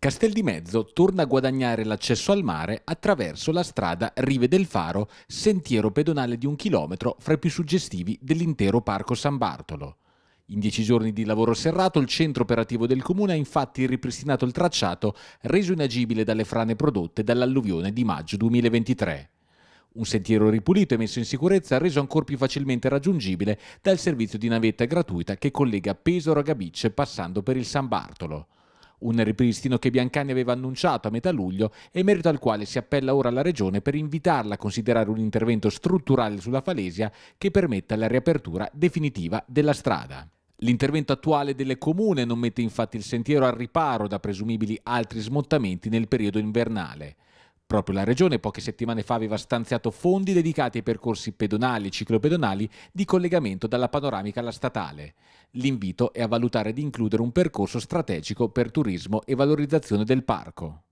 Castel di Mezzo torna a guadagnare l'accesso al mare attraverso la strada Rive del Faro, sentiero pedonale di un chilometro fra i più suggestivi dell'intero Parco San Bartolo. In dieci giorni di lavoro serrato il centro operativo del comune ha infatti ripristinato il tracciato reso inagibile dalle frane prodotte dall'alluvione di maggio 2023. Un sentiero ripulito e messo in sicurezza reso ancora più facilmente raggiungibile dal servizio di navetta gratuita che collega Pesaro a Gabice passando per il San Bartolo un ripristino che Biancani aveva annunciato a metà luglio e merito al quale si appella ora alla Regione per invitarla a considerare un intervento strutturale sulla Falesia che permetta la riapertura definitiva della strada. L'intervento attuale delle comune non mette infatti il sentiero al riparo da presumibili altri smottamenti nel periodo invernale. Proprio la Regione poche settimane fa aveva stanziato fondi dedicati ai percorsi pedonali e ciclopedonali di collegamento dalla panoramica alla statale. L'invito è a valutare di includere un percorso strategico per turismo e valorizzazione del parco.